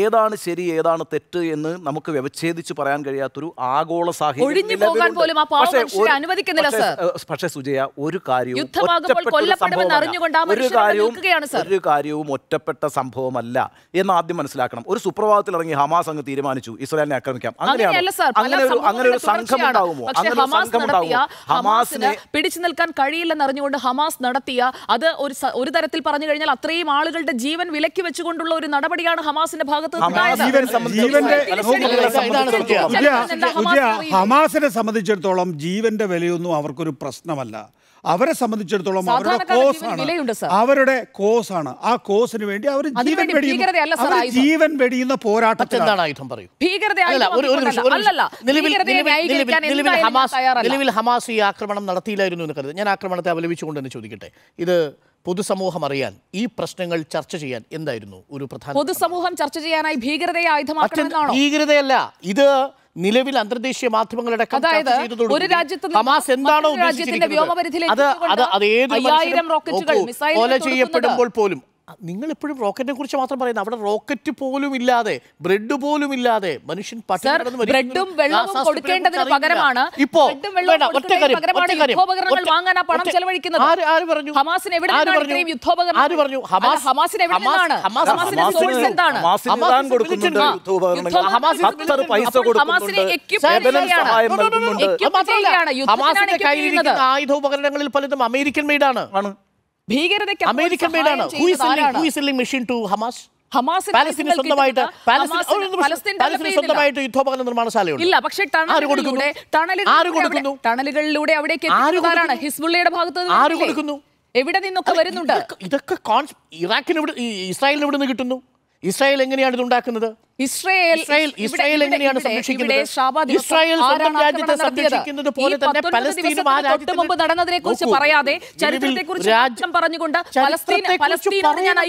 ഏതാണ് ശരി ഏതാണ് തെറ്റ് എന്ന് നമുക്ക് വ്യവച്ഛേദിച്ച് പറയാൻ കഴിയാത്തൊരു ആഗോള സാഹചര്യം പക്ഷേ സുജയ ഒരു കാര്യവും ഒരു കാര്യവും ഒരു കാര്യവും ഒറ്റപ്പെട്ട സംഭവമല്ല എന്ന് ആദ്യം മനസ്സിലാക്കണം ഒരു സുപ്രഭാതത്തിൽ ഇറങ്ങി ഹമാസ് അങ്ങ് തീരുമാനിച്ചു ഇസ്രായേലിനെ ആക്രമിക്കാം അങ്ങനെയാണ് അങ്ങനെ ഒരു അങ്ങനെ ഒരു സംഘം ഉണ്ടാവുമോ അങ്ങനെ സംഘം പിടിച്ചു നിൽക്കാൻ കഴിയില്ലെന്ന് അറിഞ്ഞുകൊണ്ട് ഹമാസ് നടത്തിയ അത് ഒരു ഒരു തരത്തിൽ പറഞ്ഞു കഴിഞ്ഞാൽ അത്രയും ആളുകളുടെ ജീവൻ വിലക്കി വെച്ചുകൊണ്ടുള്ള ഒരു നടപടിയാണ് ഹമാസിന്റെ ഹമാസിനെ സംബന്ധിച്ചിടത്തോളം ജീവന്റെ വിലയൊന്നും അവർക്കൊരു പ്രശ്നമല്ല അവരെ സംബന്ധിച്ചിടത്തോളം അവരുടെ കോസ് ആണ് അവരുടെ കോസ് ആണ് ആ കോസിന് വേണ്ടി അവർ ജീവൻ വെടിയുന്നു ജീവൻ വെടിയുന്ന പോരാട്ടം നിലവിൽ ഹമാസ് ഈ ആക്രമണം നടത്തിയില്ലായിരുന്നു എന്ന് ഞാൻ ആക്രമണത്തെ അപലപിച്ചുകൊണ്ട് തന്നെ ചോദിക്കട്ടെ ഇത് പൊതുസമൂഹം അറിയാൻ ഈ പ്രശ്നങ്ങൾ ചർച്ച ചെയ്യാൻ എന്തായിരുന്നു ഒരു പ്രധാന പൊതുസമൂഹം ചർച്ച ചെയ്യാനായി ഭീകരതയെ ആയുധമാക്കണമെന്നാണോ ഭീകരതയല്ല ഇത് നിലവിൽ അന്തർദേശീയ മാധ്യമങ്ങളുടെ ഒരു രാജ്യത്ത് ഹമാസ് എന്താണോ അത് അത് ഏത് കൊല ചെയ്യപ്പെടുമ്പോൾ പോലും നിങ്ങളെപ്പോഴും റോക്കറ്റിനെ കുറിച്ച് മാത്രം പറയുന്നത് അവിടെ റോക്കറ്റ് പോലും ഇല്ലാതെ ബ്രെഡ് പോലും ഇല്ലാതെ മനുഷ്യൻ ആയുധ ഉപകരണങ്ങളിൽ ഇപ്പോ യുദ്ധോപകരണങ്ങൾ പണം ആര് പറഞ്ഞു എവിടെ പറഞ്ഞു ഹമാസിന് ആയുധോപകരണങ്ങളിൽ പലതും അമേരിക്കൻ മെയ്ഡാണ് ഭീകരതയ്ക്ക് അമേരിക്കൻ മെഷീൻ ടു ഹമാസ് സ്വന്തമായിട്ട് സ്വന്തമായിട്ട് ഇല്ല കൊടുക്കുന്നു ടണലുകളിലൂടെ അവിടേക്ക് ആര് കൊടുക്കുന്നു എവിടെ നിന്നൊക്കെ വരുന്നുണ്ട് ഇതൊക്കെ ഇറാഖിന് ഇസ്രായേലിന് ഇവിടെ നിന്ന് കിട്ടുന്നു ഇസ്രായേൽ എങ്ങനെയാണ് ഇത് ഉണ്ടാക്കുന്നത് ഇസ്രായേൽ ഇസ്രായേൽ രാജ്യത്തെ തന്നെ പറയാതെ പലസ്തീൻ ഞാൻ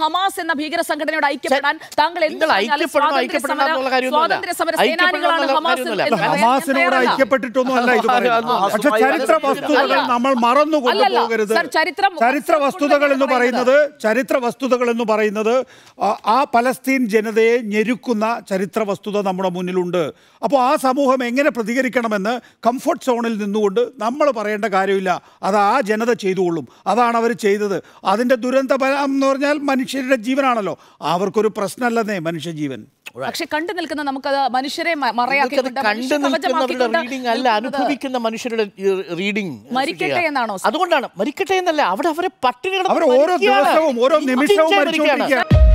ഹമാസ് എന്ന ഭീകര സംഘടനയോട് ഐക്യപ്പെടാൻ സമര സേനാനികളാണ് ഹമാസിനോട് ചരിത്ര വസ്തുതകൾ നമ്മൾ ചരിത്ര വസ്തുതകൾ എന്ന് പറയുന്നത് ചരിത്ര വസ്തുതകൾ എന്ന് പറയുന്നത് ആ പലസ്തീൻ ജനതയെ ഞെരുക്കുന്ന ചരിത്ര വസ്തുത നമ്മുടെ മുന്നിലുണ്ട് അപ്പോൾ ആ സമൂഹം എങ്ങനെ പ്രതികരിക്കണമെന്ന് കംഫർട്ട് സോണിൽ നിന്നുകൊണ്ട് നമ്മൾ പറയേണ്ട കാര്യമില്ല അത് ആ ജനത ചെയ്തുകൊള്ളും അതാണ് അവർ ചെയ്തത് അതിൻ്റെ ദുരന്ത ഫലം എന്ന് പറഞ്ഞാൽ മനുഷ്യരുടെ ജീവനാണല്ലോ അവർക്കൊരു പ്രശ്നമല്ലെന്നേ മനുഷ്യജീവൻ പക്ഷെ കണ്ടു നിൽക്കുന്ന നമുക്കത് മനുഷ്യരെ അല്ല അനുഭവിക്കുന്ന മനുഷ്യരുടെ റീഡിംഗ് മരിക്കട്ടെ എന്നാണോ അതുകൊണ്ടാണ് മരിക്കട്ടെ എന്നല്ല അവിടെ അവരെ പട്ടിണി അവർ ഓരോ ദിവസവും ഓരോ നിമിഷവും